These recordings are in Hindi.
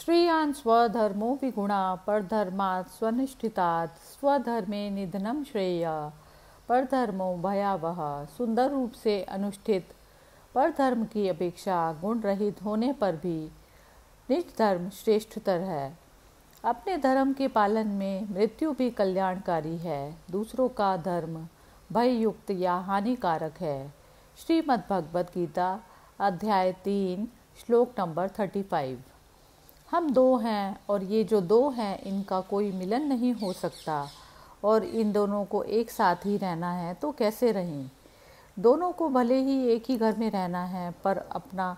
श्रेयान् स्वधर्मो विगुणा परधर्मात् स्वनिष्ठितात् स्वधर्मे निधनम श्रेय परधर्मो भयावह सुंदर रूप से अनुष्ठित परधर्म की अपेक्षा गुण रहित होने पर भी निज धर्म श्रेष्ठतर है अपने धर्म के पालन में मृत्यु भी कल्याणकारी है दूसरों का धर्म भययुक्त या हानिकारक है श्रीमद्भगवद्गीता अध्याय तीन श्लोक नंबर थर्टी फाइव हम दो हैं और ये जो दो हैं इनका कोई मिलन नहीं हो सकता और इन दोनों को एक साथ ही रहना है तो कैसे रहें दोनों को भले ही एक ही घर में रहना है पर अपना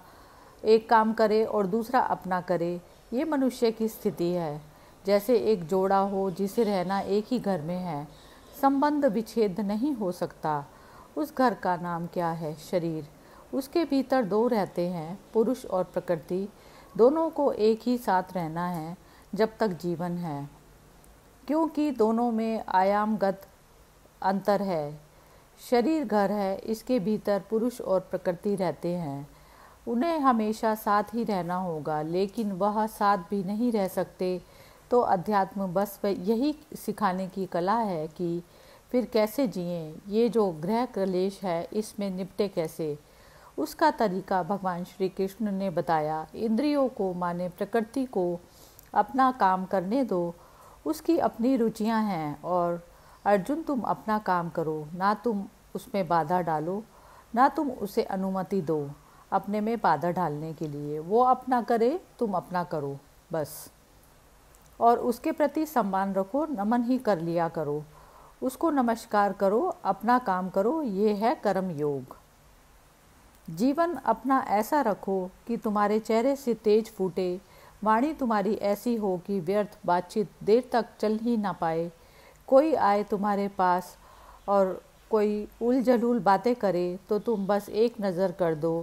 एक काम करे और दूसरा अपना करे ये मनुष्य की स्थिति है जैसे एक जोड़ा हो जिसे रहना एक ही घर में है संबंध विच्छेद नहीं हो सकता उस घर का नाम क्या है शरीर उसके भीतर दो रहते हैं पुरुष और प्रकृति दोनों को एक ही साथ रहना है जब तक जीवन है क्योंकि दोनों में आयामगत अंतर है शरीर घर है इसके भीतर पुरुष और प्रकृति रहते हैं उन्हें हमेशा साथ ही रहना होगा लेकिन वह साथ भी नहीं रह सकते तो अध्यात्म बस यही सिखाने की कला है कि फिर कैसे जिए ये जो ग्रह कलेश है इसमें निपटे कैसे उसका तरीका भगवान श्री कृष्ण ने बताया इंद्रियों को माने प्रकृति को अपना काम करने दो उसकी अपनी रुचियां हैं और अर्जुन तुम अपना काम करो ना तुम उसमें बाधा डालो ना तुम उसे अनुमति दो अपने में बाधा डालने के लिए वो अपना करे तुम अपना करो बस और उसके प्रति सम्मान रखो नमन ही कर लिया करो उसको नमस्कार करो अपना काम करो ये है कर्म योग जीवन अपना ऐसा रखो कि तुम्हारे चेहरे से तेज फूटे वाणी तुम्हारी ऐसी हो कि व्यर्थ बातचीत देर तक चल ही ना पाए कोई आए तुम्हारे पास और कोई उलझलूल बातें करे तो तुम बस एक नज़र कर दो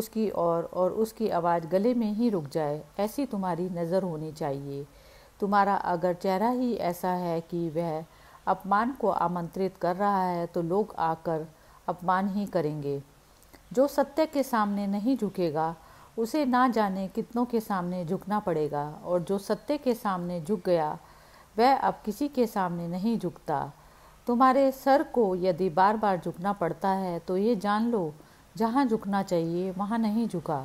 उसकी और और उसकी आवाज़ गले में ही रुक जाए ऐसी तुम्हारी नज़र होनी चाहिए तुम्हारा अगर चेहरा ही ऐसा है कि वह अपमान को आमंत्रित कर रहा है तो लोग आकर अपमान ही करेंगे जो सत्य के सामने नहीं झुकेगा उसे ना जाने कितनों के सामने झुकना पड़ेगा और जो सत्य के सामने झुक गया वह अब किसी के सामने नहीं झुकता तुम्हारे सर को यदि बार बार झुकना पड़ता है तो ये जान लो जहाँ झुकना चाहिए वहाँ नहीं झुका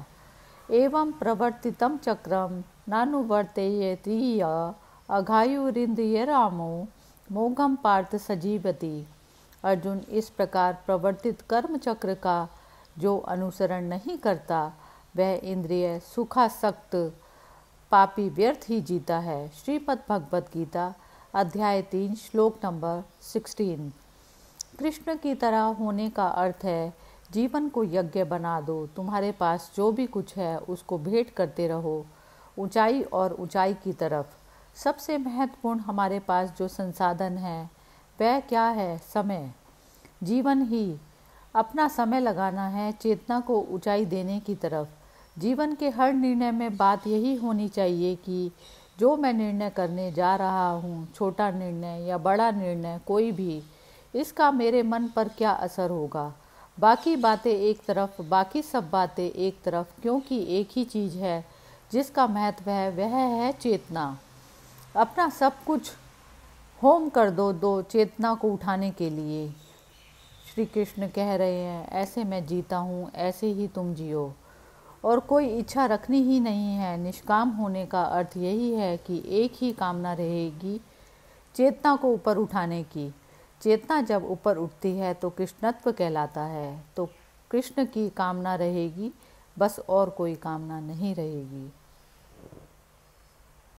एवं प्रवर्तितम चक्रम नानुवर्तये अघायुरिंद ये रामो मोघम पार्थ सजीवती अर्जुन इस प्रकार प्रवर्तित कर्म चक्र का जो अनुसरण नहीं करता वह इंद्रिय सुखा सक्त पापी व्यर्थ ही जीता है श्रीपद भगवद गीता अध्याय तीन श्लोक नंबर सिक्सटीन कृष्ण की तरह होने का अर्थ है जीवन को यज्ञ बना दो तुम्हारे पास जो भी कुछ है उसको भेंट करते रहो ऊंचाई और ऊंचाई की तरफ सबसे महत्वपूर्ण हमारे पास जो संसाधन है वह क्या है समय जीवन ही अपना समय लगाना है चेतना को ऊंचाई देने की तरफ जीवन के हर निर्णय में बात यही होनी चाहिए कि जो मैं निर्णय करने जा रहा हूँ छोटा निर्णय या बड़ा निर्णय कोई भी इसका मेरे मन पर क्या असर होगा बाकी बातें एक तरफ बाकी सब बातें एक तरफ क्योंकि एक ही चीज़ है जिसका महत्व है वह है चेतना अपना सब कुछ होम कर दो दो चेतना को उठाने के लिए श्री कृष्ण कह रहे हैं ऐसे मैं जीता हूँ ऐसे ही तुम जियो और कोई इच्छा रखनी ही नहीं है निष्काम होने का अर्थ यही है कि एक ही कामना रहेगी चेतना को ऊपर उठाने की चेतना जब ऊपर उठती है तो कृष्णत्व कहलाता है तो कृष्ण की कामना रहेगी बस और कोई कामना नहीं रहेगी